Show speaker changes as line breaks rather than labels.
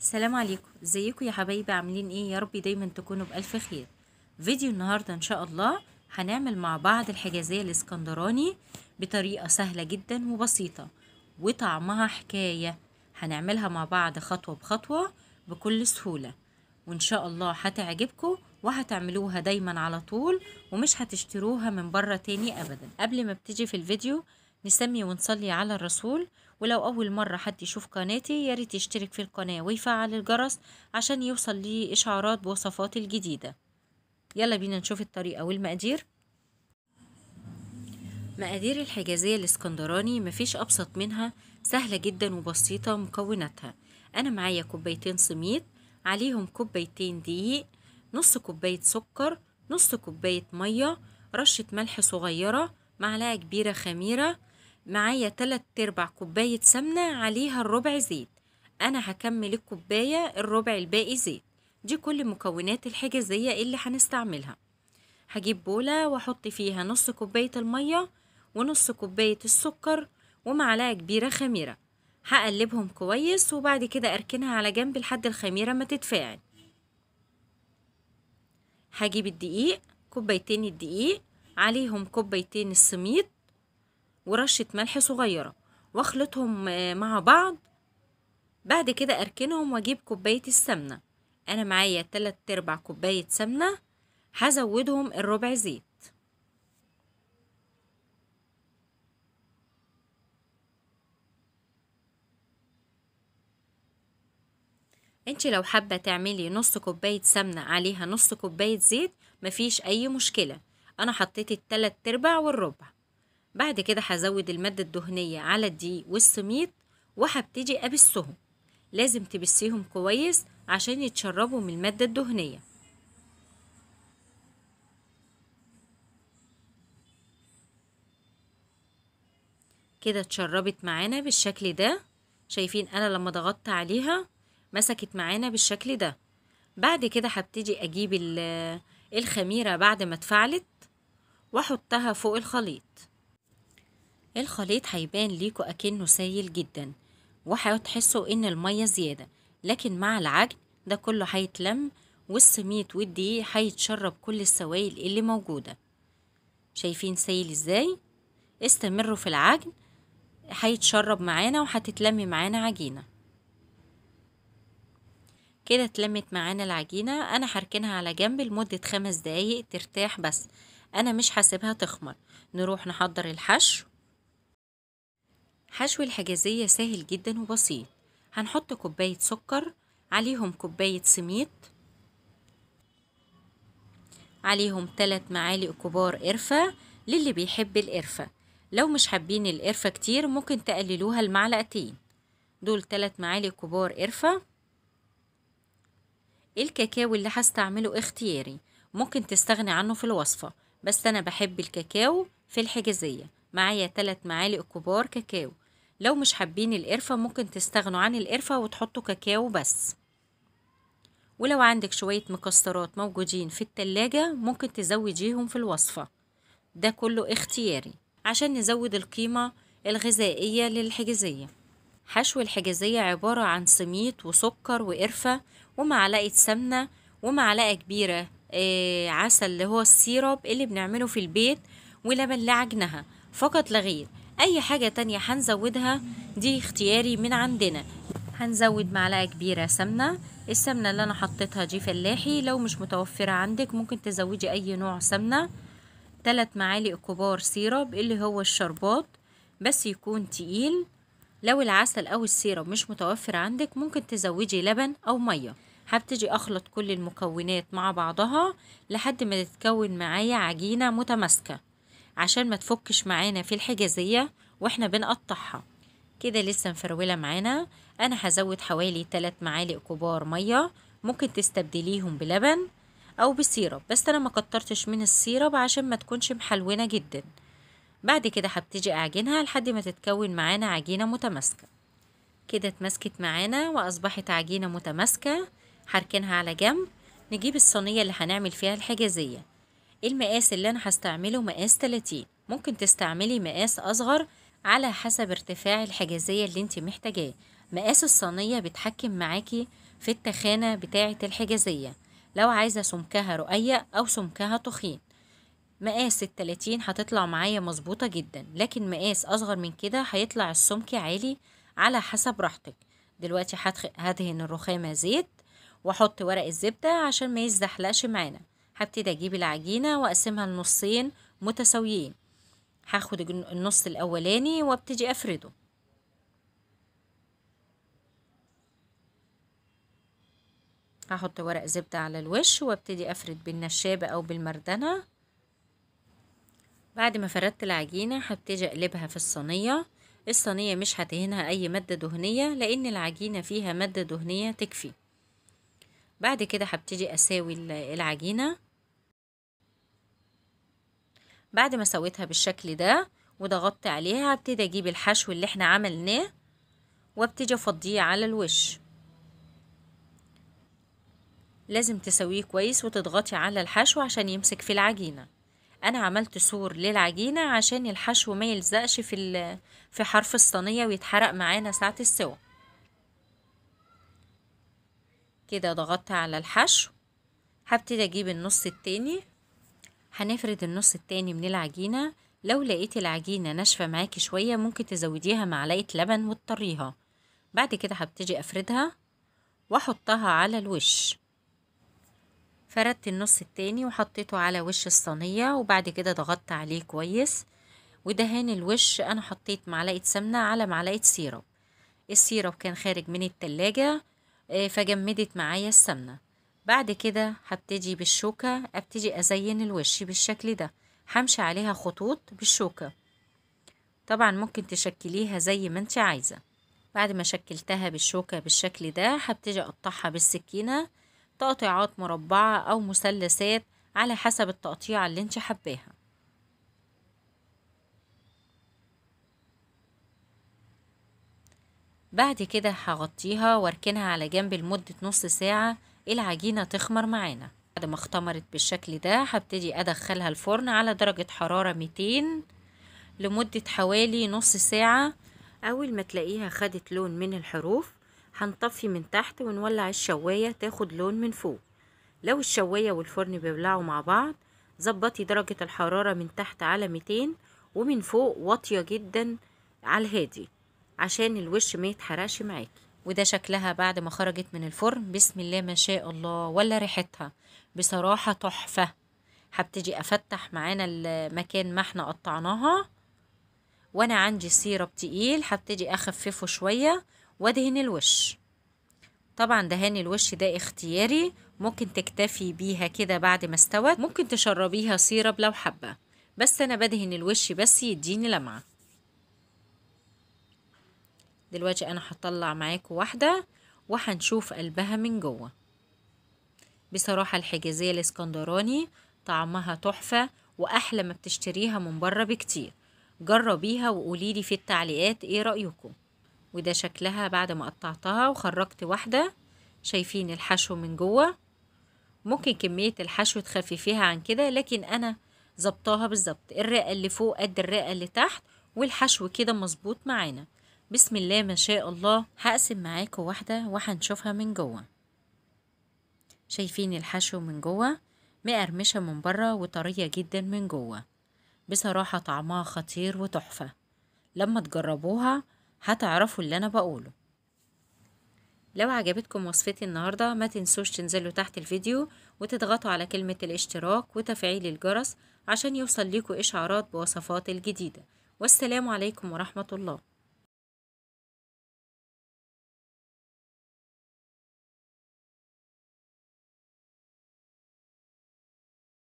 السلام عليكم ازيكم يا حبايبي عاملين ايه يا رب دايما تكونوا بالف خير فيديو النهارده ان شاء الله هنعمل مع بعض الحجازيه الاسكندراني بطريقه سهله جدا وبسيطه وطعمها حكايه هنعملها مع بعض خطوه بخطوه بكل سهوله وان شاء الله هتعجبكم وهتعملوها دايما على طول ومش هتشتروها من بره تاني ابدا قبل ما ابتدي في الفيديو نسمي ونصلي على الرسول ولو أول مرة حد يشوف قناتي ياريت يشترك في القناة ويفعل الجرس عشان يوصل لي إشعارات بوصفاتي الجديدة يلا بينا نشوف الطريقة والمقادير مقادير الحجازية الاسكندراني مفيش أبسط منها سهلة جدا وبسيطة مكوناتها أنا معايا كوبايتين سميد عليهم كوبايتين دقيق نص كوباية سكر نص كوباية مية رشة ملح صغيرة معلقة كبيرة خميرة معايا تلات ارباع كوباية سمنة عليها الربع زيت أنا هكمل الكوباية الربع الباقي زيت دي كل المكونات الحجازية اللي هنستعملها هجيب بولة واحط فيها نص كوباية المية ونص كوباية السكر ومعلقة كبيرة خميرة هقلبهم كويس وبعد كده أركنها على جنب لحد الخميرة ما تتفاعل هجيب الدقيق كوبايتين الدقيق عليهم كوبايتين السميد ورشة ملح صغيرة واخلطهم آه، مع بعض بعد كده أركنهم وأجيب كوباية السمنة أنا معايا تلات أرباع كوباية سمنة هزودهم الربع زيت انت لو حابة تعملي نص كوباية سمنة عليها نص كوباية زيت مفيش أي مشكلة أنا حطيت التلات أرباع والربع بعد كده هزود المادة الدهنية على الدقيق والسميد وهبتدي أبسهم لازم تبسيهم كويس عشان يتشربوا من المادة الدهنية كده اتشربت معانا بالشكل ده شايفين انا لما ضغطت عليها مسكت معانا بالشكل ده بعد كده هبتدي اجيب الخميره بعد ما اتفعلت واحطها فوق الخليط الخليط هيبان ليكو أكنه سايل جدا وهتحسوا إن المية زيادة لكن مع العجن ده كله هيتلم والسميد والدقيق هيتشرب كل السوائل اللي موجودة شايفين سايل ازاي؟ استمروا في العجن هيتشرب معانا وهتتلم معانا عجينة كده اتلمت معانا العجينة انا هركنها على جنب لمدة خمس دقايق ترتاح بس انا مش هسيبها تخمر نروح نحضر الحشو حشو الحجازية سهل جدا وبسيط هنحط كوباية سكر عليهم كوباية سميط عليهم تلات معالق كبار قرفة للي بيحب القرفة لو مش حابين القرفة كتير ممكن تقللوها المعلقتين دول تلات معالق كبار قرفة الكاكاو اللي هستعمله اختياري ممكن تستغني عنه في الوصفة بس أنا بحب الكاكاو في الحجازية معايا تلات معالق كبار كاكاو لو مش حابين القرفة ممكن تستغنوا عن القرفة وتحطوا كاكاو بس ولو عندك شوية مكسرات موجودين في التلاجة ممكن تزوديهم في الوصفة ده كله اختياري عشان نزود القيمة الغذائية للحجازية حشو الحجازية عبارة عن سميط وسكر وقرفة ومعلقة سمنة ومعلقة كبيرة آه، عسل اللي هو السيرب اللي بنعمله في البيت ولبن لعجنها فقط لغير اي حاجة تانية هنزودها دي اختياري من عندنا هنزود معلقة كبيرة سمنة السمنة اللي انا حطيتها دي فلاحي لو مش متوفرة عندك ممكن تزودي اي نوع سمنة تلات معالق كبار سيرب اللي هو الشربات بس يكون تقيل لو العسل او السيرب مش متوفر عندك ممكن تزودي لبن او ميه هبتدي اخلط كل المكونات مع بعضها لحد ما تتكون معايا عجينه متماسكه عشان ما تفكش معانا في الحجازية واحنا بنقطعها كده لسه مفروله معانا انا هزود حوالي 3 معالق كبار ميه ممكن تستبدليهم بلبن او بسيرب بس انا ما كترتش من السيرب عشان ما تكونش محلونه جدا بعد كده هبتدي اعجنها لحد ما تتكون معانا عجينه متماسكه كده اتمسكت معانا واصبحت عجينه متماسكه هركنها على جنب نجيب الصينيه اللي هنعمل فيها الحجازيه المقاس اللي انا هستعمله مقاس 30 ممكن تستعملي مقاس اصغر على حسب ارتفاع الحجازية اللي انت محتاجاه مقاس الصينية بيتحكم معاكي في التخانة بتاعة الحجازية لو عايزة سمكها رقيق أو سمكها تخين مقاس التلاتين هتطلع معايا مظبوطة جدا لكن مقاس أصغر من كده هيطلع السمك عالي على حسب راحتك دلوقتي هدهن الرخامة زيت واحط ورق الزبدة عشان ما يزحلقش معانا هبتدي اجيب العجينة واقسمها لنصين متساويين هاخد النص الاولاني وابتدي افرده هحط ورق زبدة على الوش وابتدي افرد بالنشابة او بالمردنة بعد ما فردت العجينة هبتدي اقلبها في الصينية الصينية مش هتهنها اي مادة دهنية لان العجينة فيها مادة دهنية تكفي بعد كده هبتدي اساوي العجينة بعد ما سويتها بالشكل ده وضغطت عليها ابتدي اجيب الحشو اللي احنا عملناه وابتدي افضيه على الوش لازم تسويه كويس وتضغطي على الحشو عشان يمسك في العجينة انا عملت سور للعجينة عشان الحشو ما يلزقش في, في حرف الصينية ويتحرق معانا ساعة السوا كده ضغطت على الحشو هبتدي اجيب النص التاني هنفرد النص التاني من العجينة لو لقيت العجينة ناشفة معاكي شوية ممكن تزوديها معلقة لبن وتطريها بعد كده هبتدي أفردها وأحطها على الوش فردت النص التاني وحطيته على وش الصينية وبعد كده ضغطت عليه كويس ودهان الوش أنا حطيت معلقة سمنة على معلقة سيرب السيرب كان خارج من التلاجة آه، فجمدت معايا السمنة بعد كده هبتدي بالشوكة ابتدي ازين الوش بالشكل ده همشي عليها خطوط بالشوكة طبعا ممكن تشكليها زي ما انت عايزة بعد ما شكلتها بالشوكة بالشكل ده هبتدي اقطعها بالسكينة تقطيعات مربعة او مثلثات على حسب التقطيعة اللي انت حباها بعد كده هغطيها واركنها على جنب لمدة نص ساعة العجينة تخمر معانا بعد ما اختمرت بالشكل ده هبتدي أدخلها الفرن على درجة حرارة 200 لمدة حوالي نص ساعة أول ما تلاقيها خدت لون من الحروف هنطفي من تحت ونولع الشواية تاخد لون من فوق لو الشواية والفرن بيولعوا مع بعض ظبطي درجة الحرارة من تحت على 200 ومن فوق واطية جدا على الهادي عشان الوش ما يتحرقش معاكي وده شكلها بعد ما خرجت من الفرن بسم الله ما شاء الله ولا ريحتها بصراحة تحفة هبتدي افتح معانا المكان ما احنا قطعناها وانا عندي سيرب تقيل هبتدي اخففه شوية وادهن الوش طبعا دهان الوش ده اختياري ممكن تكتفي بيها كده بعد ما استوت ممكن تشربيها سيرب لو حابة بس انا بدهن الوش بس يديني لمعة دلوقتي انا هطلع معاكم واحده وهنشوف قلبها من جوه بصراحه الحجازيه الاسكندراني طعمها تحفه واحلى ما بتشتريها من بره بكتير جربيها وقوليلي في التعليقات ايه رايكم وده شكلها بعد ما قطعتها وخرجت واحده شايفين الحشو من جوه ممكن كميه الحشو تخففيها عن كده لكن انا ظبطاها بالظبط الرئه اللي فوق قد الرئه اللي تحت والحشو كده مظبوط معانا بسم الله ما شاء الله هقسم معاكم واحدة وهنشوفها من جوه شايفين الحشو من جوه مقرمشة من بره وطرية جدا من جوه بصراحة طعمها خطير وتحفة لما تجربوها هتعرفوا اللي أنا بقوله لو عجبتكم وصفتي النهاردة ما تنسوش تنزلوا تحت الفيديو وتضغطوا على كلمة الاشتراك وتفعيل الجرس عشان يوصل لكم إشعارات بوصفات الجديدة والسلام عليكم ورحمة الله